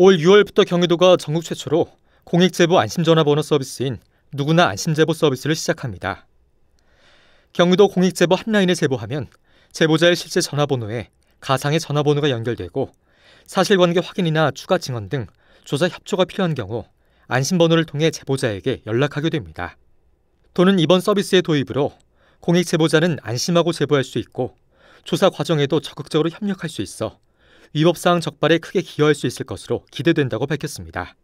올 6월부터 경기도가 전국 최초로 공익제보 안심전화번호 서비스인 누구나 안심제보 서비스를 시작합니다. 경기도 공익제보 핫라인에 제보하면 제보자의 실제 전화번호에 가상의 전화번호가 연결되고 사실관계 확인이나 추가 증언 등 조사 협조가 필요한 경우 안심번호를 통해 제보자에게 연락하게 됩니다. 또는 이번 서비스의 도입으로 공익 제보자는 안심하고 제보할 수 있고 조사 과정에도 적극적으로 협력할 수 있어 위법상 적발에 크게 기여할 수 있을 것으로 기대된다고 밝혔습니다.